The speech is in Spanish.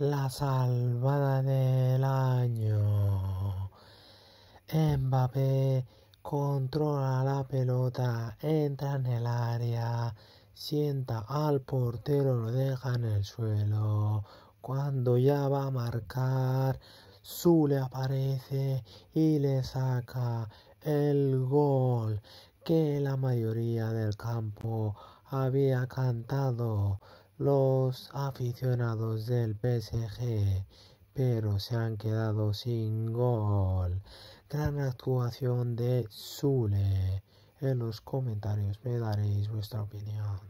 la salvada del año. Mbappé controla la pelota, entra en el área, sienta al portero, lo deja en el suelo. Cuando ya va a marcar, Su le aparece y le saca el gol que la mayoría del campo había cantado los aficionados del PSG, pero se han quedado sin gol. Gran actuación de Zule. En los comentarios me daréis vuestra opinión.